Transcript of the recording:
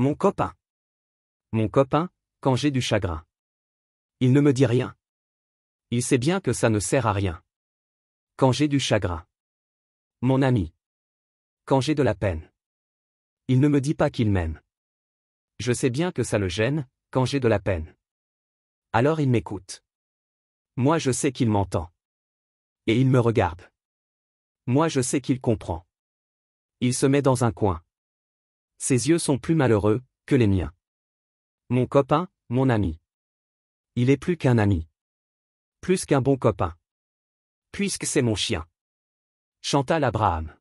Mon copain. Mon copain, quand j'ai du chagrin. Il ne me dit rien. Il sait bien que ça ne sert à rien. Quand j'ai du chagrin. Mon ami. Quand j'ai de la peine. Il ne me dit pas qu'il m'aime. Je sais bien que ça le gêne, quand j'ai de la peine. Alors il m'écoute. Moi je sais qu'il m'entend. Et il me regarde. Moi je sais qu'il comprend. Il se met dans un coin. Ses yeux sont plus malheureux que les miens. Mon copain, mon ami. Il est plus qu'un ami. Plus qu'un bon copain. Puisque c'est mon chien. Chantal Abraham.